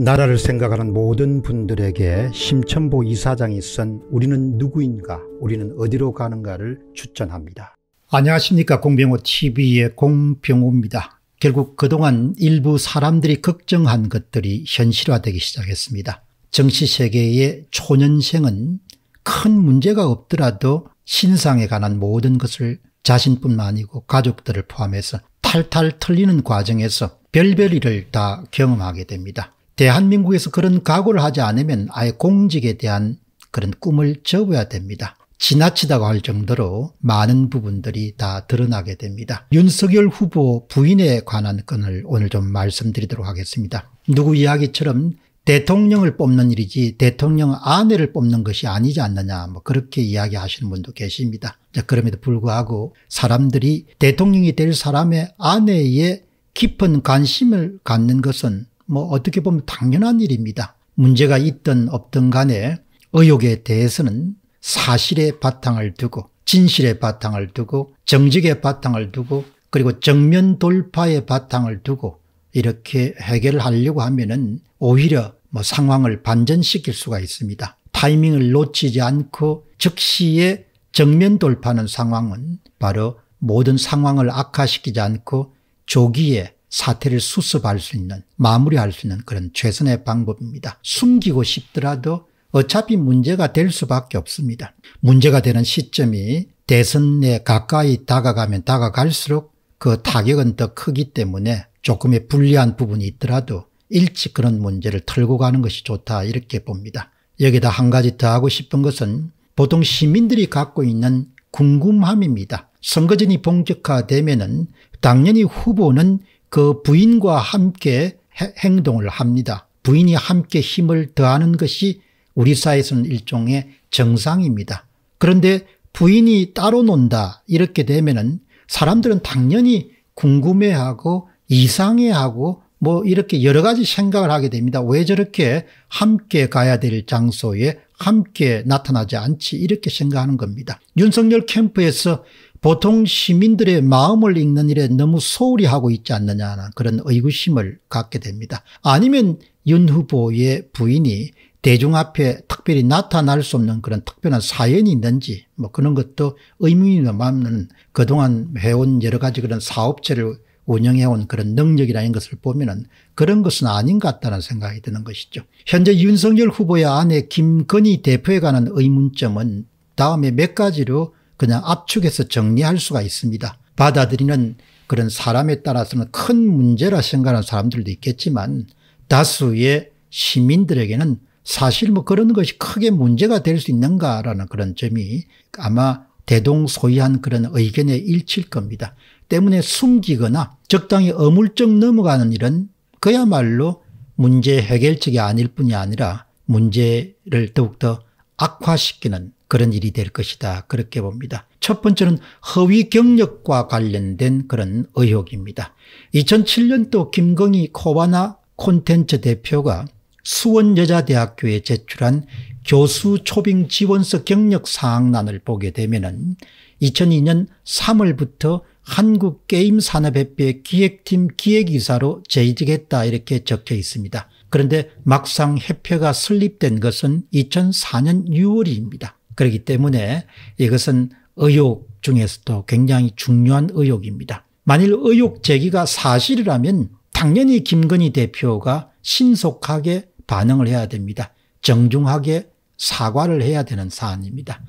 나라를 생각하는 모든 분들에게 심천보 이사장이 쓴 우리는 누구인가 우리는 어디로 가는가를 추천합니다. 안녕하십니까 공병호TV의 공병호입니다. 결국 그동안 일부 사람들이 걱정한 것들이 현실화되기 시작했습니다. 정치세계의 초년생은 큰 문제가 없더라도 신상에 관한 모든 것을 자신뿐만 아니고 가족들을 포함해서 탈탈 털리는 과정에서 별별 일을 다 경험하게 됩니다. 대한민국에서 그런 각오를 하지 않으면 아예 공직에 대한 그런 꿈을 접어야 됩니다. 지나치다고 할 정도로 많은 부분들이 다 드러나게 됩니다. 윤석열 후보 부인에 관한 건을 오늘 좀 말씀드리도록 하겠습니다. 누구 이야기처럼 대통령을 뽑는 일이지 대통령 아내를 뽑는 것이 아니지 않느냐 뭐 그렇게 이야기하시는 분도 계십니다. 그럼에도 불구하고 사람들이 대통령이 될 사람의 아내에 깊은 관심을 갖는 것은 뭐 어떻게 보면 당연한 일입니다. 문제가 있든 없든 간에 의혹에 대해서는 사실의 바탕을 두고 진실의 바탕을 두고 정직의 바탕을 두고 그리고 정면 돌파의 바탕을 두고 이렇게 해결을 하려고 하면은 오히려 뭐 상황을 반전시킬 수가 있습니다. 타이밍을 놓치지 않고 즉시에 정면 돌파하는 상황은 바로 모든 상황을 악화시키지 않고 조기에 사태를 수습할 수 있는 마무리할 수 있는 그런 최선의 방법입니다. 숨기고 싶더라도 어차피 문제가 될 수밖에 없습니다. 문제가 되는 시점이 대선에 가까이 다가가면 다가갈수록 그 타격은 더 크기 때문에 조금의 불리한 부분이 있더라도 일찍 그런 문제를 털고 가는 것이 좋다 이렇게 봅니다. 여기다 한 가지 더 하고 싶은 것은 보통 시민들이 갖고 있는 궁금함입니다. 선거전이 본격화되면 은 당연히 후보는 그 부인과 함께 행동을 합니다. 부인이 함께 힘을 더하는 것이 우리 사회에서는 일종의 정상입니다. 그런데 부인이 따로 논다 이렇게 되면은 사람들은 당연히 궁금해하고 이상해하고 뭐 이렇게 여러 가지 생각을 하게 됩니다. 왜 저렇게 함께 가야 될 장소에 함께 나타나지 않지 이렇게 생각하는 겁니다. 윤석열 캠프에서 보통 시민들의 마음을 읽는 일에 너무 소홀히 하고 있지 않느냐 는 그런 의구심을 갖게 됩니다. 아니면 윤 후보의 부인이 대중 앞에 특별히 나타날 수 없는 그런 특별한 사연이 있는지 뭐 그런 것도 의문이 남는 그동안 해온 여러 가지 그런 사업체를 운영해온 그런 능력이라는 것을 보면은 그런 것은 아닌 것 같다는 생각이 드는 것이죠. 현재 윤석열 후보의 아내 김건희 대표에 관한 의문점은 다음에 몇 가지로 그냥 압축해서 정리할 수가 있습니다. 받아들이는 그런 사람에 따라서는 큰 문제라 생각하는 사람들도 있겠지만 다수의 시민들에게는 사실 뭐 그런 것이 크게 문제가 될 수 있는가라는 그런 점이 아마 대동소이한 그런 의견에 일치 겁니다. 때문에 숨기거나 적당히 어물쩍 넘어가는 일은 그야말로 문제 해결책이 아닐 뿐이 아니라 문제를 더욱더 악화시키는 그런 일이 될 것이다 그렇게 봅니다. 첫 번째는 허위 경력과 관련된 그런 의혹입니다. 2007년도 김건희 코바나 콘텐츠 대표가 수원여자대학교에 제출한 교수 초빙 지원서 경력 사항란을 보게 되면 2002년 3월부터 한국게임산업협회 기획팀 기획이사로 재직했다 이렇게 적혀 있습니다. 그런데 막상 협회가 설립된 것은 2004년 6월입니다. 그렇기 때문에 이것은 의혹 중에서도 굉장히 중요한 의혹입니다. 만일 의혹 제기가 사실이라면 당연히 김건희 대표가 신속하게 반응을 해야 됩니다. 정중하게 사과를 해야 되는 사안입니다.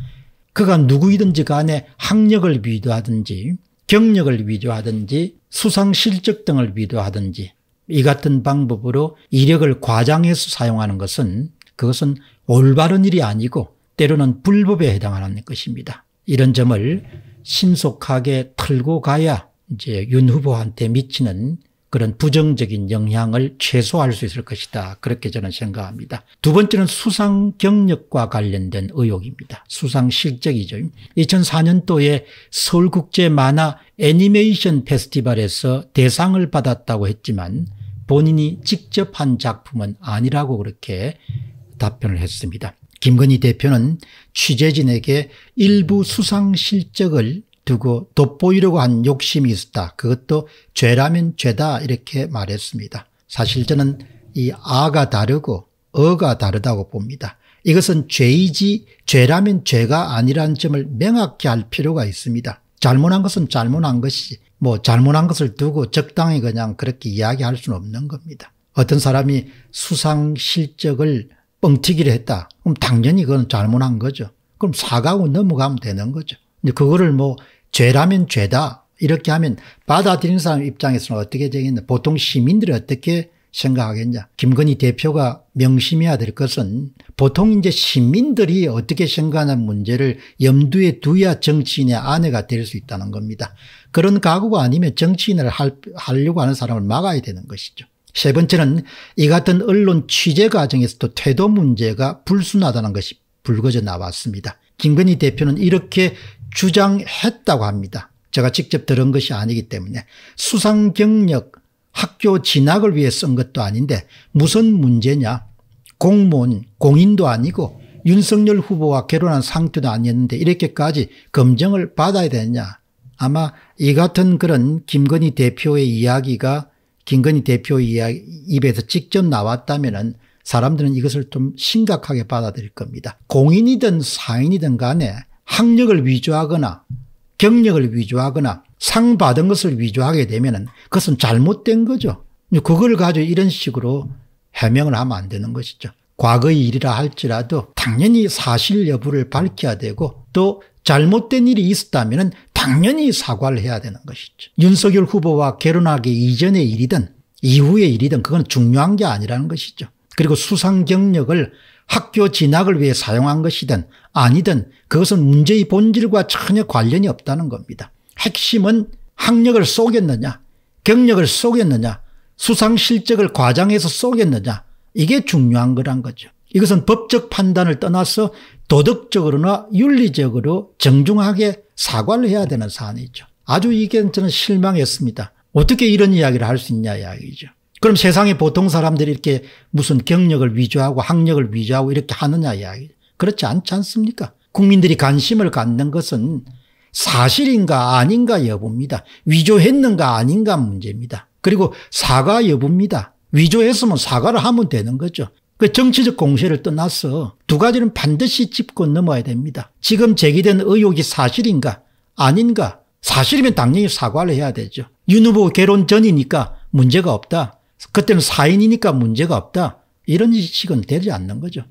그가 누구이든지 간에 학력을 위조하든지 경력을 위조하든지 수상 실적 등을 위조하든지 이 같은 방법으로 이력을 과장해서 사용하는 것은 그것은 올바른 일이 아니고 때로는 불법에 해당하는 것입니다. 이런 점을 신속하게 털고 가야 이제 윤 후보한테 미치는 그런 부정적인 영향을 최소화할 수 있을 것이다. 그렇게 저는 생각합니다. 두 번째는 수상 경력과 관련된 의혹입니다. 수상 실적이죠. 2004년도에 서울국제 만화 애니메이션 페스티벌에서 대상을 받았다고 했지만 본인이 직접 한 작품은 아니라고 그렇게 답변을 했습니다. 김건희 대표는 취재진에게 일부 수상 실적을 두고 돋보이려고 한 욕심이 있었다. 그것도 죄라면 죄다 이렇게 말했습니다. 사실 저는 이 아가 다르고 어가 다르다고 봅니다. 이것은 죄이지 죄라면 죄가 아니라는 점을 명확히 알 필요가 있습니다. 잘못한 것은 잘못한 것이 뭐 잘못한 것을 두고 적당히 그냥 그렇게 이야기할 수는 없는 겁니다. 어떤 사람이 수상 실적을 뻥튀기를 했다. 그럼 당연히 그건 잘못한 거죠. 그럼 사과하고 넘어가면 되는 거죠. 근데 그거를 뭐 죄라면 죄다 이렇게 하면 받아들이는 사람 입장에서는 어떻게 되겠냐. 보통 시민들이 어떻게 생각하겠냐. 김건희 대표가 명심해야 될 것은 보통 이제 시민들이 어떻게 생각하는 문제를 염두에 두야 정치인의 아내가 될 수 있다는 겁니다. 그런 각오가 아니면 정치인을 할, 하려고 하는 사람을 막아야 되는 것이죠. 세 번째는 이 같은 언론 취재 과정에서도 태도 문제가 불순하다는 것이 불거져 나왔습니다. 김건희 대표는 이렇게 주장했다고 합니다. 제가 직접 들은 것이 아니기 때문에 수상 경력, 학교 진학을 위해 쓴 것도 아닌데 무슨 문제냐. 공무원, 공인도 아니고 윤석열 후보와 결혼한 상태도 아니었는데 이렇게까지 검증을 받아야 되느냐. 아마 이 같은 그런 김건희 대표의 이야기가 김건희 대표 이야기 입에서 직접 나왔다면은 사람들은 이것을 좀 심각하게 받아들일 겁니다. 공인이든 사인이든 간에 학력을 위조하거나 경력을 위조하거나 상 받은 것을 위조하게 되면은 그것은 잘못된 거죠. 그걸 가지고 이런 식으로 해명을 하면 안 되는 것이죠. 과거의 일이라 할지라도 당연히 사실 여부를 밝혀야 되고 또 잘못된 일이 있었다면 당연히 사과를 해야 되는 것이죠. 윤석열 후보와 결혼하기 이전의 일이든 이후의 일이든 그건 중요한 게 아니라는 것이죠. 그리고 수상 경력을 학교 진학을 위해 사용한 것이든 아니든 그것은 문제의 본질과 전혀 관련이 없다는 겁니다. 핵심은 학력을 쏘겠느냐 경력을 쏘겠느냐 수상 실적을 과장해서 쏘겠느냐 이게 중요한 거란 거죠. 이것은 법적 판단을 떠나서 도덕적으로나 윤리적으로 정중하게 사과를 해야 되는 사안이죠. 아주 이게 저는 실망했습니다. 어떻게 이런 이야기를 할 수 있냐 이야기죠. 그럼 세상에 보통 사람들이 이렇게 무슨 경력을 위조하고 학력을 위조하고 이렇게 하느냐 이야기 그렇지 않지 않습니까? 국민들이 관심을 갖는 것은 사실인가 아닌가 여부입니다. 위조했는가 아닌가 문제입니다. 그리고 사과 여부입니다. 위조했으면 사과를 하면 되는 거죠. 그 정치적 공세를 떠나서 두 가지는 반드시 짚고 넘어야 됩니다. 지금 제기된 의혹이 사실인가 아닌가 사실이면 당연히 사과를 해야 되죠. 윤 후보 개론 전이니까 문제가 없다. 그때는 사인이니까 문제가 없다. 이런 식은 되지 않는 거죠.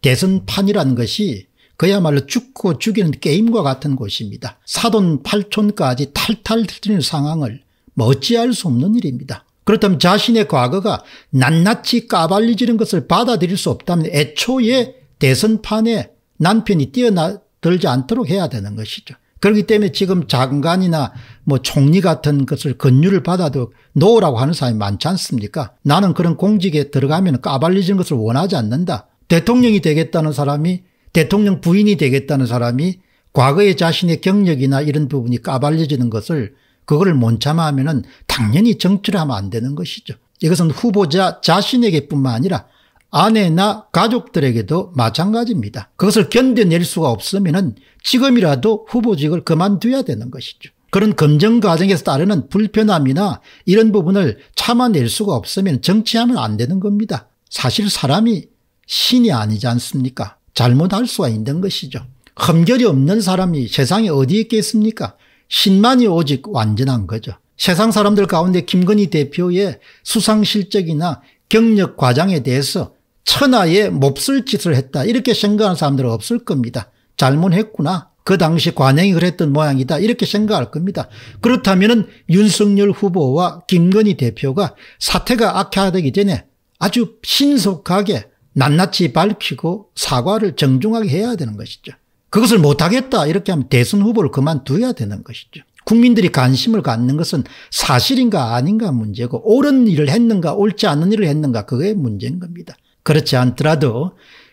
대선판이라는 것이 그야말로 죽고 죽이는 게임과 같은 곳입니다. 사돈 팔촌까지 탈탈 털리는 상황을 뭐 어찌할 수 없는 일입니다. 그렇다면 자신의 과거가 낱낱이 까발리지는 것을 받아들일 수 없다면 애초에 대선판에 남편이 뛰어들지 않도록 해야 되는 것이죠. 그렇기 때문에 지금 장관이나 뭐 총리 같은 것을 건유를 받아도 노라고 하는 사람이 많지 않습니까? 나는 그런 공직에 들어가면 까발리지는 것을 원하지 않는다. 대통령이 되겠다는 사람이 대통령 부인이 되겠다는 사람이 과거의 자신의 경력이나 이런 부분이 까발려지는 것을 그거를 못 참아하면은 당연히 정치를 하면 안 되는 것이죠. 이것은 후보자 자신에게뿐만 아니라 아내나 가족들에게도 마찬가지입니다. 그것을 견뎌낼 수가 없으면 지금이라도 후보직을 그만둬야 되는 것이죠. 그런 검증 과정에서 따르는 불편함이나 이런 부분을 참아낼 수가 없으면 정치하면 안 되는 겁니다. 사실 사람이 신이 아니지 않습니까? 잘못할 수가 있는 것이죠. 험결이 없는 사람이 세상에 어디 있겠습니까? 신만이 오직 완전한 거죠. 세상 사람들 가운데 김건희 대표의 수상 실적이나 경력 과장에 대해서 천하에 몹쓸 짓을 했다 이렇게 생각하는 사람들은 없을 겁니다. 잘못했구나. 그 당시 관행이 그랬던 모양이다 이렇게 생각할 겁니다. 그렇다면 윤석열 후보와 김건희 대표가 사태가 악화되기 전에 아주 신속하게 낱낱이 밝히고 사과를 정중하게 해야 되는 것이죠. 그것을 못하겠다 이렇게 하면 대선 후보를 그만둬야 되는 것이죠. 국민들이 관심을 갖는 것은 사실인가 아닌가 문제고 옳은 일을 했는가 옳지 않은 일을 했는가 그게 문제인 겁니다. 그렇지 않더라도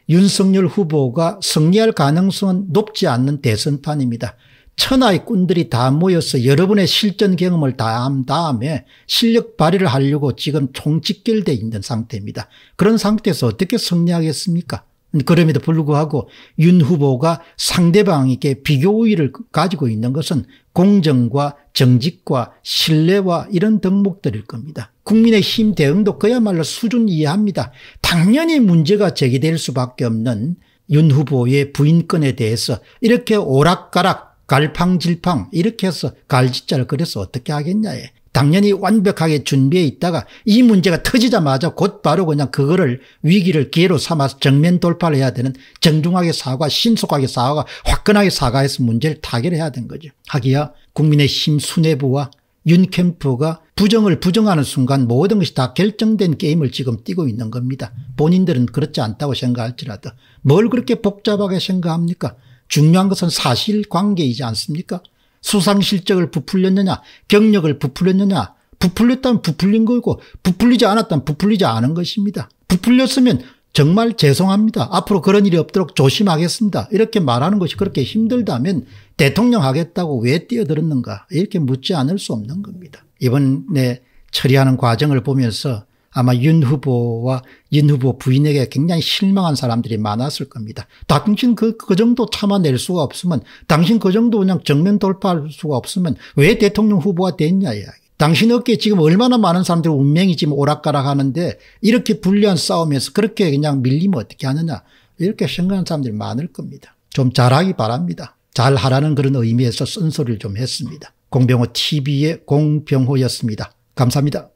윤석열 후보가 승리할 가능성은 높지 않는 대선판입니다. 천하의 꾼들이 다 모여서 여러분의 실전 경험을 다 한 다음에 실력 발휘를 하려고 지금 총직결돼 있는 상태입니다. 그런 상태에서 어떻게 승리하겠습니까? 그럼에도 불구하고 윤 후보가 상대방에게 비교 우위를 가지고 있는 것은 공정과 정직과 신뢰와 이런 덕목들일 겁니다. 국민의힘 대응도 그야말로 수준 이해합니다. 당연히 문제가 제기될 수밖에 없는 윤 후보의 부인권에 대해서 이렇게 오락가락 갈팡질팡 이렇게 해서 갈짓자를 그래서 어떻게 하겠냐에 당연히 완벽하게 준비해 있다가 이 문제가 터지자마자 곧바로 그냥 그거를 위기를 기회로 삼아서 정면 돌파를 해야 되는 정중하게 사과 신속하게 사과 화끈하게 사과해서 문제를 타결해야 된 거죠. 하기야 국민의힘 수뇌부와 윤 캠프가 부정을 부정하는 순간 모든 것이 다 결정된 게임을 지금 뛰고 있는 겁니다. 본인들은 그렇지 않다고 생각할지라도 뭘 그렇게 복잡하게 생각합니까? 중요한 것은 사실관계이지 않습니까? 수상 실적을 부풀렸느냐 경력을 부풀렸느냐 부풀렸다면 부풀린 거고 부풀리지 않았다면 부풀리지 않은 것입니다. 부풀렸으면 정말 죄송합니다. 앞으로 그런 일이 없도록 조심하겠습니다. 이렇게 말하는 것이 그렇게 힘들다면 대통령 하겠다고 왜 뛰어들었는가 이렇게 묻지 않을 수 없는 겁니다. 이번에 처리하는 과정을 보면서 아마 윤 후보와 윤 후보 부인에게 굉장히 실망한 사람들이 많았을 겁니다. 당신 그, 그 정도 참아낼 수가 없으면 당신 그 정도 그냥 정면 돌파할 수가 없으면 왜 대통령 후보가 됐냐 이야기. 당신 어깨 지금 얼마나 많은 사람들의 운명이 지금 오락가락 하는데 이렇게 불리한 싸움에서 그렇게 그냥 밀리면 어떻게 하느냐 이렇게 생각하는 사람들이 많을 겁니다. 좀 잘하기 바랍니다. 잘하라는 그런 의미에서 쓴소리를 좀 했습니다. 공병호 TV의 공병호였습니다. 감사합니다.